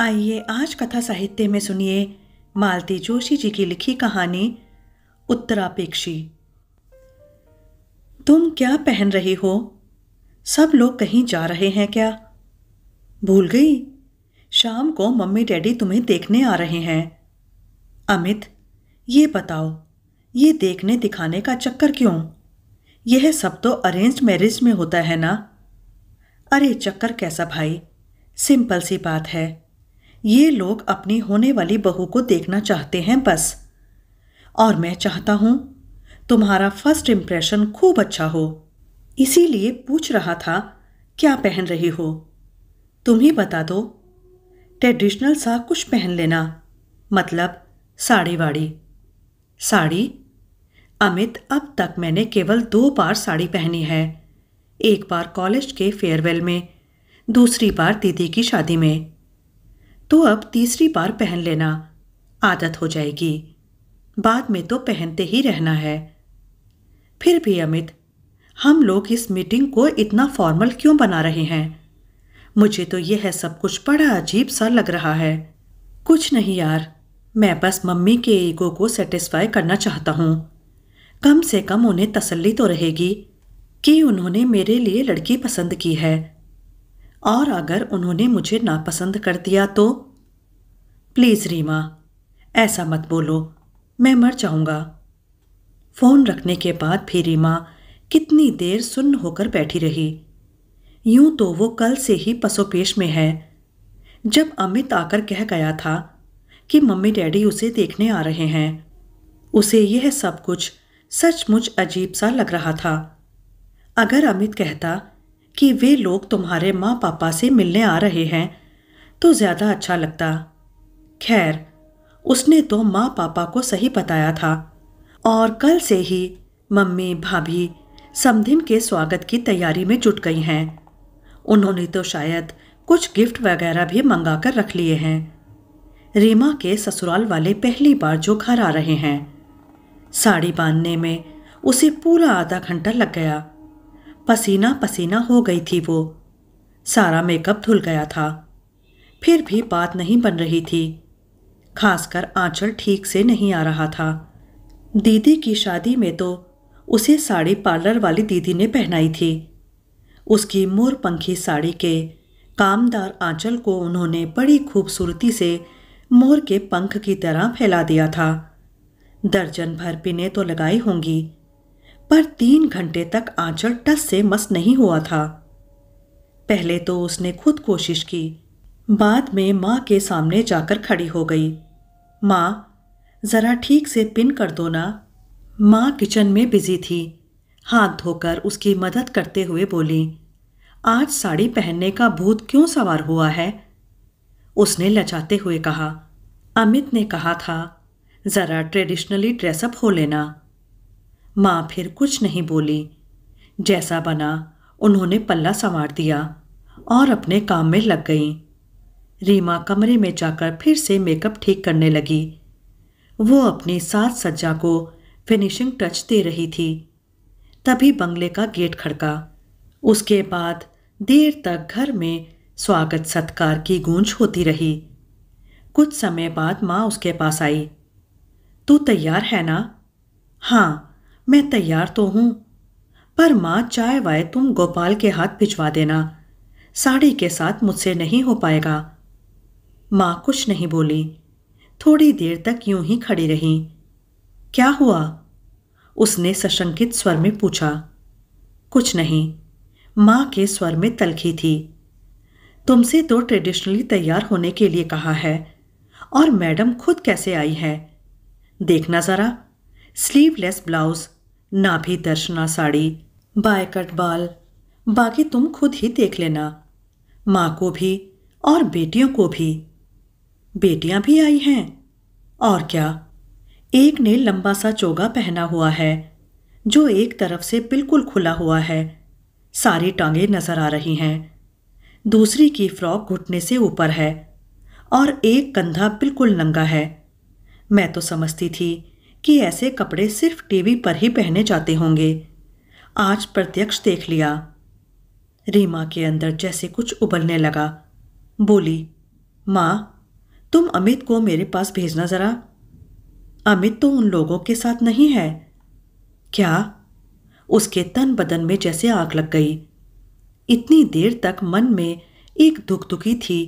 आइए आज कथा साहित्य में सुनिए मालती जोशी जी की लिखी कहानी उत्तरापेक्षी तुम क्या पहन रही हो सब लोग कहीं जा रहे हैं क्या भूल गई शाम को मम्मी डैडी तुम्हें देखने आ रहे हैं अमित ये बताओ ये देखने दिखाने का चक्कर क्यों यह सब तो अरेंज मैरिज में होता है ना अरे चक्कर कैसा भाई सिंपल सी बात है ये लोग अपनी होने वाली बहू को देखना चाहते हैं बस और मैं चाहता हूँ तुम्हारा फर्स्ट इंप्रेशन खूब अच्छा हो इसीलिए पूछ रहा था क्या पहन रही हो तुम ही बता दो ट्रेडिशनल सा कुछ पहन लेना मतलब साड़ी वाड़ी साड़ी अमित अब तक मैंने केवल दो बार साड़ी पहनी है एक बार कॉलेज के फेयरवेल में दूसरी बार दीदी की शादी में तो अब तीसरी बार पहन लेना आदत हो जाएगी बाद में तो पहनते ही रहना है फिर भी अमित हम लोग इस मीटिंग को इतना फॉर्मल क्यों बना रहे हैं मुझे तो यह है सब कुछ बड़ा अजीब सा लग रहा है कुछ नहीं यार मैं बस मम्मी के ईगो को सेटिस्फाई करना चाहता हूँ कम से कम उन्हें तसल्ली तो रहेगी कि उन्होंने मेरे लिए लड़की पसंद की है और अगर उन्होंने मुझे नापसंद कर दिया तो प्लीज़ रीमा ऐसा मत बोलो मैं मर जाऊंगा फ़ोन रखने के बाद भी रीमा कितनी देर सुन्न होकर बैठी रही यूं तो वो कल से ही पसोपेश में है जब अमित आकर कह गया था कि मम्मी डैडी उसे देखने आ रहे हैं उसे यह सब कुछ सचमुच अजीब सा लग रहा था अगर अमित कहता कि वे लोग तुम्हारे माँ पापा से मिलने आ रहे हैं तो ज़्यादा अच्छा लगता खैर उसने तो माँ पापा को सही बताया था और कल से ही मम्मी भाभी समधिन के स्वागत की तैयारी में जुट गई हैं उन्होंने तो शायद कुछ गिफ्ट वगैरह भी मंगा कर रख लिए हैं रीमा के ससुराल वाले पहली बार जो घर आ रहे हैं साड़ी बांधने में उसे पूरा आधा घंटा लग गया पसीना पसीना हो गई थी वो सारा मेकअप धुल गया था फिर भी बात नहीं बन रही थी खासकर आंचल ठीक से नहीं आ रहा था दीदी की शादी में तो उसे साड़ी पार्लर वाली दीदी ने पहनाई थी उसकी मोरपंखी साड़ी के कामदार आंचल को उन्होंने बड़ी खूबसूरती से मोर के पंख की तरह फैला दिया था दर्जन भर पिने तो लगाई होंगी पर तीन घंटे तक आंचल टस से मस नहीं हुआ था पहले तो उसने खुद कोशिश की बाद में माँ के सामने जाकर खड़ी हो गई माँ ज़रा ठीक से पिन कर दो ना माँ किचन में बिजी थी हाथ धोकर उसकी मदद करते हुए बोली आज साड़ी पहनने का भूत क्यों सवार हुआ है उसने लचाते हुए कहा अमित ने कहा था ज़रा ट्रेडिशनली ड्रेसअप हो लेना माँ फिर कुछ नहीं बोली जैसा बना उन्होंने पल्ला संवार दिया और अपने काम में लग गईं रीमा कमरे में जाकर फिर से मेकअप ठीक करने लगी वो अपनी साथ सज्जा को फिनिशिंग टच दे रही थी तभी बंगले का गेट खड़का उसके बाद देर तक घर में स्वागत सत्कार की गूंज होती रही कुछ समय बाद माँ उसके पास आई तू तैयार है ना हाँ मैं तैयार तो हूँ पर माँ चाय वाय तुम गोपाल के हाथ भिजवा देना साड़ी के साथ मुझसे नहीं हो पाएगा माँ कुछ नहीं बोली थोड़ी देर तक यूं ही खड़ी रही क्या हुआ उसने सशंकित स्वर में पूछा कुछ नहीं माँ के स्वर में तलखी थी तुमसे तो ट्रेडिशनली तैयार होने के लिए कहा है और मैडम खुद कैसे आई है देखना ज़रा स्लीवलेस ब्लाउज नाभी दर्शना साड़ी बाय कट बाल बाकी तुम खुद ही देख लेना माँ को भी और बेटियों को भी बेटियां भी आई हैं और क्या एक ने लंबा सा चोगा पहना हुआ है जो एक तरफ से बिल्कुल खुला हुआ है सारी टांगे नजर आ रही हैं दूसरी की फ्रॉक घुटने से ऊपर है और एक कंधा बिल्कुल नंगा है मैं तो समझती थी कि ऐसे कपड़े सिर्फ टीवी पर ही पहने जाते होंगे आज प्रत्यक्ष देख लिया रीमा के अंदर जैसे कुछ उबलने लगा बोली माँ तुम अमित को मेरे पास भेजना ज़रा अमित तो उन लोगों के साथ नहीं है क्या उसके तन बदन में जैसे आग लग गई इतनी देर तक मन में एक दुख दुखी थी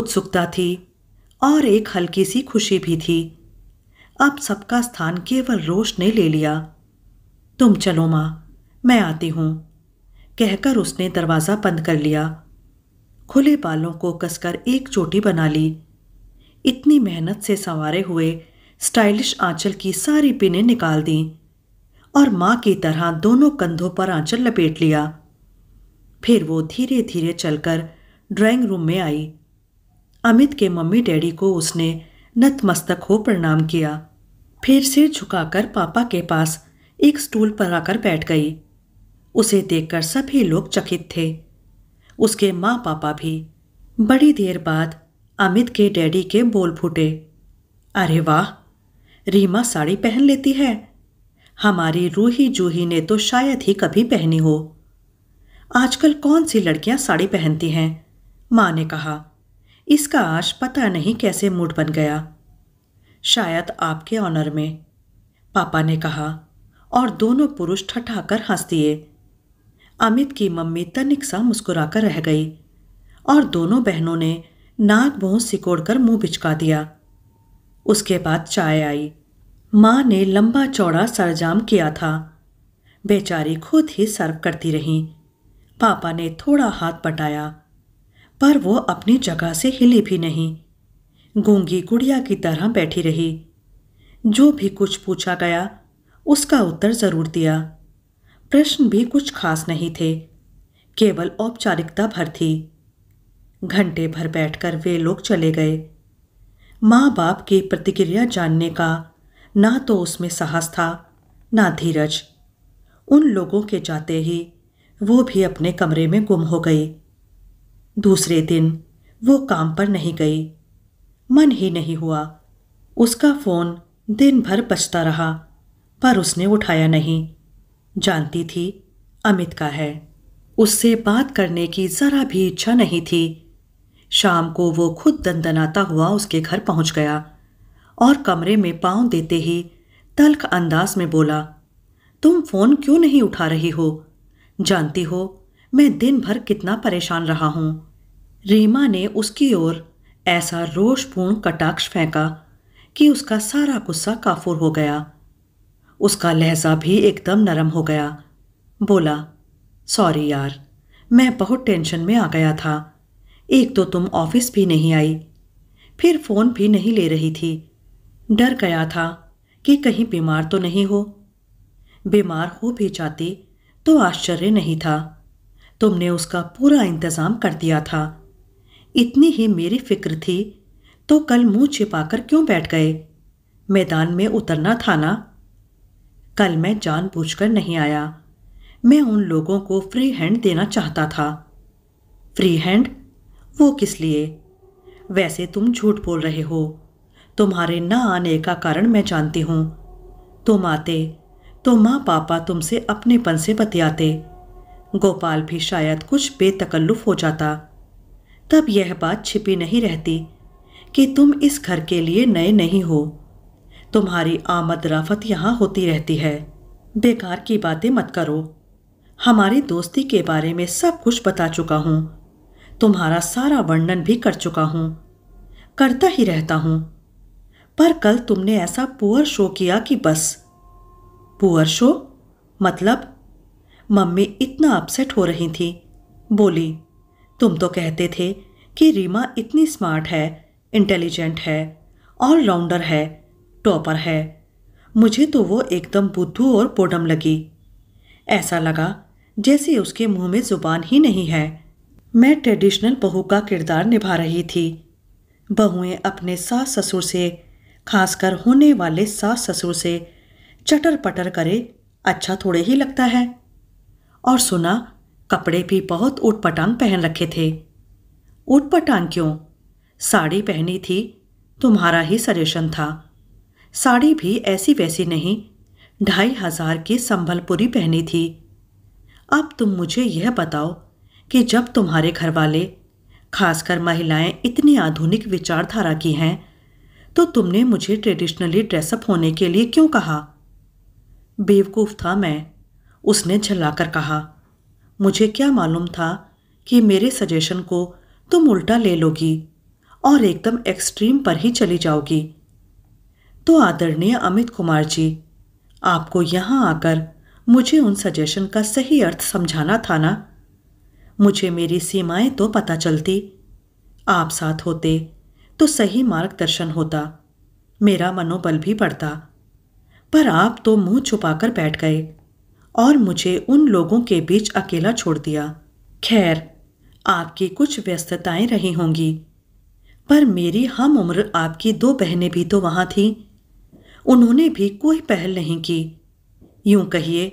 उत्सुकता थी और एक हल्की सी खुशी भी थी अब सबका स्थान केवल रोश ने ले लिया तुम चलो माँ मैं आती हूं कहकर उसने दरवाज़ा बंद कर लिया खुले बालों को कसकर एक चोटी बना ली इतनी मेहनत से संवारे हुए स्टाइलिश आंचल की सारी पिने निकाल दी और माँ की तरह दोनों कंधों पर आंचल लपेट लिया फिर वो धीरे धीरे चलकर ड्राइंग रूम में आई अमित के मम्मी डैडी को उसने नतमस्तक हो प्रणाम किया फिर सिर झुकाकर पापा के पास एक स्टूल पर आकर बैठ गई उसे देखकर सभी लोग चकित थे उसके माँ पापा भी बड़ी देर बाद अमित के डैडी के बोल फूटे अरे वाह रीमा साड़ी पहन लेती है हमारी रूही जूही ने तो शायद ही कभी पहनी हो आजकल कौन सी लड़कियां साड़ी पहनती हैं माँ ने कहा इसका आज पता नहीं कैसे मूड बन गया शायद आपके ऑनर में पापा ने कहा और दोनों पुरुष ठठाकर हंस दिए अमित की मम्मी तनिक सा मुस्कुराकर रह गई और दोनों बहनों ने नाक बहुत सिकोड़कर मुंह बिचका दिया उसके बाद चाय आई माँ ने लंबा चौड़ा सरजाम किया था बेचारी खुद ही सर्व करती रही पापा ने थोड़ा हाथ पटाया पर वो अपनी जगह से हिली भी नहीं गूंगी गुड़िया की तरह बैठी रही जो भी कुछ पूछा गया उसका उत्तर ज़रूर दिया प्रश्न भी कुछ खास नहीं थे केवल औपचारिकता भर थी घंटे भर बैठकर वे लोग चले गए माँ बाप की प्रतिक्रिया जानने का ना तो उसमें साहस था ना धीरज उन लोगों के जाते ही वो भी अपने कमरे में गुम हो गई दूसरे दिन वो काम पर नहीं गई मन ही नहीं हुआ उसका फ़ोन दिन भर बचता रहा पर उसने उठाया नहीं जानती थी अमित का है उससे बात करने की ज़रा भी इच्छा नहीं थी शाम को वो खुद दंदनाता हुआ उसके घर पहुंच गया और कमरे में पांव देते ही तल्ख अंदाज में बोला तुम फ़ोन क्यों नहीं उठा रही हो जानती हो मैं दिन भर कितना परेशान रहा हूं रीमा ने उसकी ओर ऐसा रोषपूर्ण कटाक्ष फेंका कि उसका सारा गुस्सा काफूर हो गया उसका लहजा भी एकदम नरम हो गया बोला सॉरी यार मैं बहुत टेंशन में आ गया था एक तो तुम ऑफिस भी नहीं आई फिर फ़ोन भी नहीं ले रही थी डर गया था कि कहीं बीमार तो नहीं हो बीमार हो भी जाती तो आश्चर्य नहीं था तुमने उसका पूरा इंतज़ाम कर दिया था इतनी ही मेरी फिक्र थी तो कल मुंह छिपाकर क्यों बैठ गए मैदान में उतरना था ना कल मैं जानबूझकर नहीं आया मैं उन लोगों को फ्री हैंड देना चाहता था फ्री हैंड वो किस लिए वैसे तुम झूठ बोल रहे हो तुम्हारे ना आने का कारण मैं जानती हूँ तुम आते तो माँ पापा तुमसे अपनेपन से बतियाते गोपाल भी शायद कुछ बेतकल्लुफ हो जाता तब यह बात छिपी नहीं रहती कि तुम इस घर के लिए नए नहीं हो तुम्हारी आमद राफत यहाँ होती रहती है बेकार की बातें मत करो हमारी दोस्ती के बारे में सब कुछ बता चुका हूँ तुम्हारा सारा वर्णन भी कर चुका हूं करता ही रहता हूँ पर कल तुमने ऐसा पुअर शो किया कि बस पुअर शो मतलब मम्मी इतना अपसेट हो रही थी बोली तुम तो कहते थे कि रीमा इतनी स्मार्ट है इंटेलिजेंट है ऑलराउंडर है टॉपर है मुझे तो वो एकदम बुद्धू और पोडम लगी ऐसा लगा जैसे उसके मुंह में ज़ुबान ही नहीं है मैं ट्रेडिशनल बहू का किरदार निभा रही थी बहुएं अपने सास ससुर से खासकर होने वाले सास ससुर से चटर पटर करे अच्छा थोड़े ही लगता है और सुना कपड़े भी बहुत ऊटपटांग पहन रखे थे ऊटपटांग क्यों साड़ी पहनी थी तुम्हारा ही सजेशन था साड़ी भी ऐसी वैसी नहीं ढाई हजार की संभलपुरी पहनी थी अब तुम मुझे यह बताओ कि जब तुम्हारे घर वाले खासकर महिलाएं इतनी आधुनिक विचारधारा की हैं तो तुमने मुझे ट्रेडिशनली ड्रेसअप होने के लिए क्यों कहा बेवकूफ़ था मैं उसने झल्लाकर कहा मुझे क्या मालूम था कि मेरे सजेशन को तुम उल्टा ले लोगी और एकदम एक्सट्रीम पर ही चली जाओगी तो आदरणीय अमित कुमार जी आपको यहां आकर मुझे उन सजेशन का सही अर्थ समझाना था ना मुझे मेरी सीमाएं तो पता चलती आप साथ होते तो सही मार्गदर्शन होता मेरा मनोबल भी बढ़ता पर आप तो मुंह छुपाकर बैठ गए और मुझे उन लोगों के बीच अकेला छोड़ दिया खैर आपकी कुछ व्यस्तताएं रही होंगी पर मेरी हम उम्र आपकी दो बहनें भी तो वहां थीं उन्होंने भी कोई पहल नहीं की यूं कहिए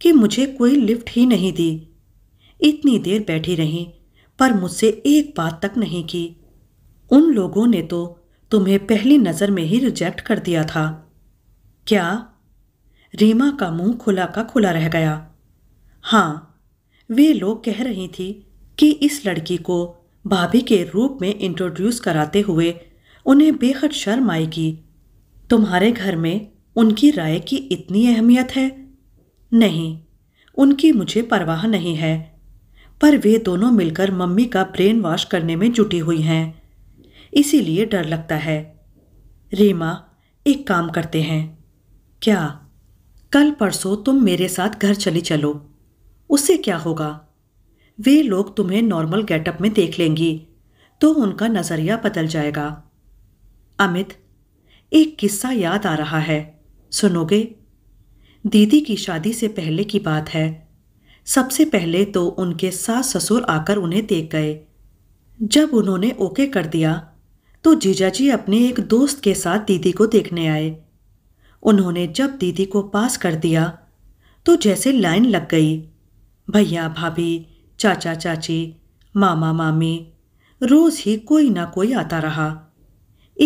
कि मुझे कोई लिफ्ट ही नहीं दी इतनी देर बैठी रही पर मुझसे एक बात तक नहीं की उन लोगों ने तो तुम्हें पहली नज़र में ही रिजेक्ट कर दिया था क्या रीमा का मुंह खुला का खुला रह गया हाँ वे लोग कह रही थी कि इस लड़की को भाभी के रूप में इंट्रोड्यूस कराते हुए उन्हें बेहद शर्म आएगी तुम्हारे घर में उनकी राय की इतनी अहमियत है नहीं उनकी मुझे परवाह नहीं है पर वे दोनों मिलकर मम्मी का ब्रेन वॉश करने में जुटी हुई हैं इसीलिए डर लगता है रीमा एक काम करते हैं क्या कल परसों तुम मेरे साथ घर चली चलो उससे क्या होगा वे लोग तुम्हें नॉर्मल गेटअप में देख लेंगी तो उनका नज़रिया बदल जाएगा अमित एक किस्सा याद आ रहा है सुनोगे दीदी की शादी से पहले की बात है सबसे पहले तो उनके सास ससुर आकर उन्हें देख गए जब उन्होंने ओके कर दिया तो जीजाजी अपने एक दोस्त के साथ दीदी को देखने आए उन्होंने जब दीदी को पास कर दिया तो जैसे लाइन लग गई भैया भाभी चाचा चाची मामा मामी रोज़ ही कोई ना कोई आता रहा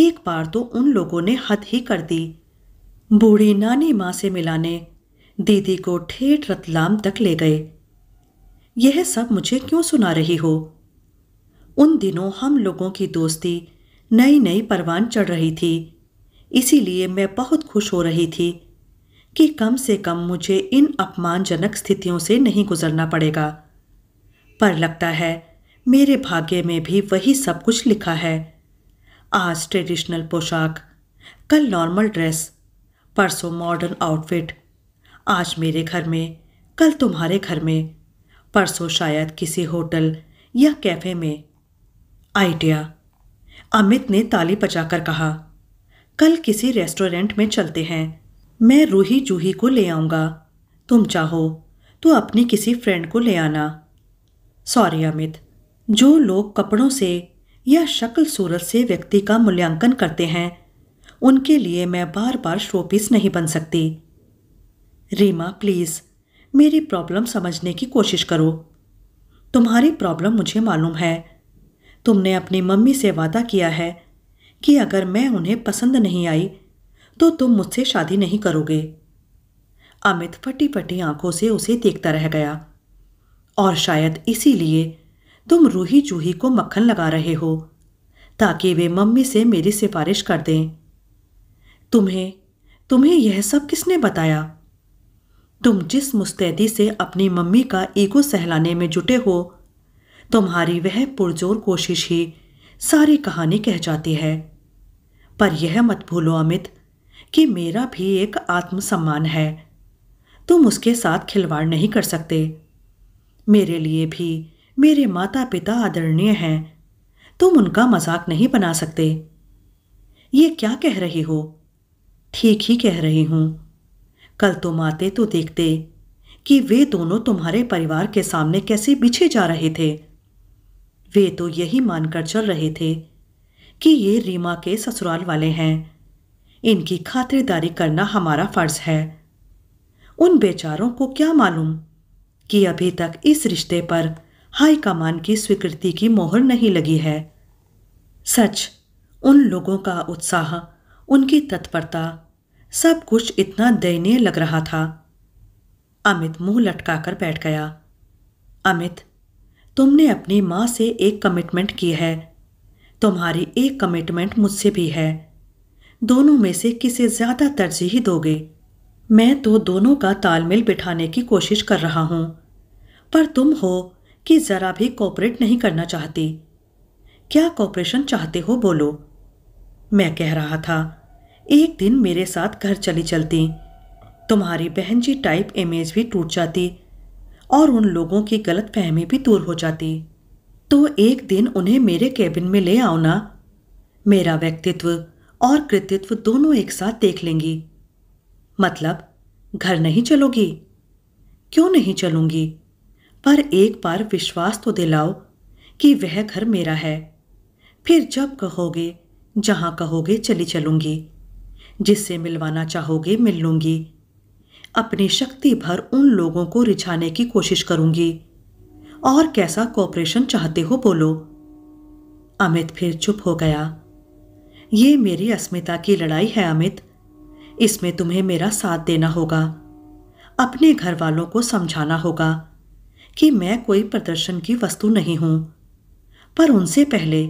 एक बार तो उन लोगों ने हद ही कर दी बूढ़ी नानी माँ से मिलाने दीदी को ठेठ रतलाम तक ले गए यह सब मुझे क्यों सुना रही हो उन दिनों हम लोगों की दोस्ती नई नई परवान चढ़ रही थी इसीलिए मैं बहुत खुश हो रही थी कि कम से कम मुझे इन अपमानजनक स्थितियों से नहीं गुजरना पड़ेगा पर लगता है मेरे भाग्य में भी वही सब कुछ लिखा है आज ट्रेडिशनल पोशाक कल नॉर्मल ड्रेस परसों मॉडर्न आउटफिट आज मेरे घर में कल तुम्हारे घर में परसों शायद किसी होटल या कैफे में आइडिया अमित ने ताली बजाकर कहा कल किसी रेस्टोरेंट में चलते हैं मैं रूही जूही को ले आऊंगा तुम चाहो तो अपनी किसी फ्रेंड को ले आना सॉरी अमित जो लोग कपड़ों से या शक्ल सूरत से व्यक्ति का मूल्यांकन करते हैं उनके लिए मैं बार बार शोपीस नहीं बन सकती रीमा प्लीज़ मेरी प्रॉब्लम समझने की कोशिश करो तुम्हारी प्रॉब्लम मुझे मालूम है तुमने अपनी मम्मी से वादा किया है कि अगर मैं उन्हें पसंद नहीं आई तो तुम मुझसे शादी नहीं करोगे अमित फटी फटी आंखों से उसे देखता रह गया और शायद इसीलिए तुम रूही चूही को मक्खन लगा रहे हो ताकि वे मम्मी से मेरी सिफारिश कर दें तुम्हें तुम्हें यह सब किसने बताया तुम जिस मुस्तैदी से अपनी मम्मी का ईगो सहलाने में जुटे हो तुम्हारी वह पुरजोर कोशिश ही सारी कहानी कह जाती है पर यह मत भूलो अमित कि मेरा भी एक आत्मसम्मान है तुम उसके साथ खिलवाड़ नहीं कर सकते मेरे लिए भी मेरे माता पिता आदरणीय हैं तुम उनका मजाक नहीं बना सकते ये क्या कह रही हो ठीक ही कह रही हूं कल तुम आते तो देखते कि वे दोनों तुम्हारे परिवार के सामने कैसे बिछे जा रहे थे वे तो यही मानकर चल रहे थे कि ये रीमा के ससुराल वाले हैं इनकी खातिरदारी करना हमारा फर्ज है उन बेचारों को क्या मालूम कि अभी तक इस रिश्ते पर हाई कमान की स्वीकृति की मोहर नहीं लगी है सच उन लोगों का उत्साह उनकी तत्परता सब कुछ इतना दयनीय लग रहा था अमित मुंह लटकाकर बैठ गया अमित तुमने अपनी माँ से एक कमिटमेंट की है तुम्हारी एक कमिटमेंट मुझसे भी है दोनों में से किसे ज़्यादा तरजीह दोगे मैं तो दोनों का तालमेल बिठाने की कोशिश कर रहा हूं पर तुम हो कि ज़रा भी कॉपरेट नहीं करना चाहती क्या कॉपरेशन चाहते हो बोलो मैं कह रहा था एक दिन मेरे साथ घर चली चलती तुम्हारी बहन जी टाइप इमेज भी टूट जाती और उन लोगों की गलत फहमी भी दूर हो जाती तो एक दिन उन्हें मेरे कैबिन में ले आओ ना मेरा व्यक्तित्व और कृतित्व दोनों एक साथ देख लेंगी मतलब घर नहीं चलोगी क्यों नहीं चलूंगी पर एक बार विश्वास तो दिलाओ कि वह घर मेरा है फिर जब कहोगे जहाँ कहोगे चली चलूंगी जिससे मिलवाना चाहोगे मिल लूँगी अपनी शक्ति भर उन लोगों को रिझाने की कोशिश करूँगी और कैसा कॉपरेशन चाहते हो बोलो अमित फिर चुप हो गया ये मेरी अस्मिता की लड़ाई है अमित इसमें तुम्हें मेरा साथ देना होगा अपने घर वालों को समझाना होगा कि मैं कोई प्रदर्शन की वस्तु नहीं हूं पर उनसे पहले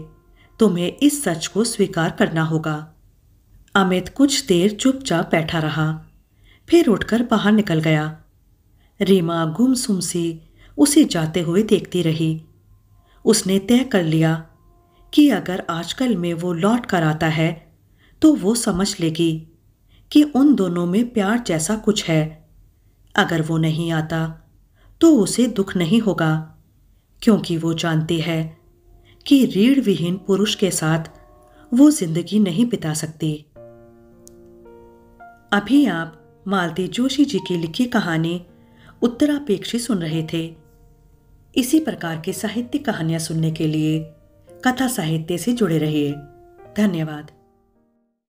तुम्हें इस सच को स्वीकार करना होगा अमित कुछ देर चुपचाप बैठा रहा फिर उठकर बाहर निकल गया रीमा गुमसुम सी उसे जाते हुए देखती रही उसने तय कर लिया कि अगर आजकल में वो लौट कर आता है तो वो समझ लेगी कि उन दोनों में प्यार जैसा कुछ है अगर वो नहीं आता तो उसे दुख नहीं होगा क्योंकि वो जानती है कि रीढ़ विहीन पुरुष के साथ वो जिंदगी नहीं बिता सकती अभी आप मालती जोशी जी की लिखी कहानी उत्तरापेक्षी सुन रहे थे इसी प्रकार की साहित्य कहानियाँ सुनने के लिए कथा साहित्य से जुड़े रहिए धन्यवाद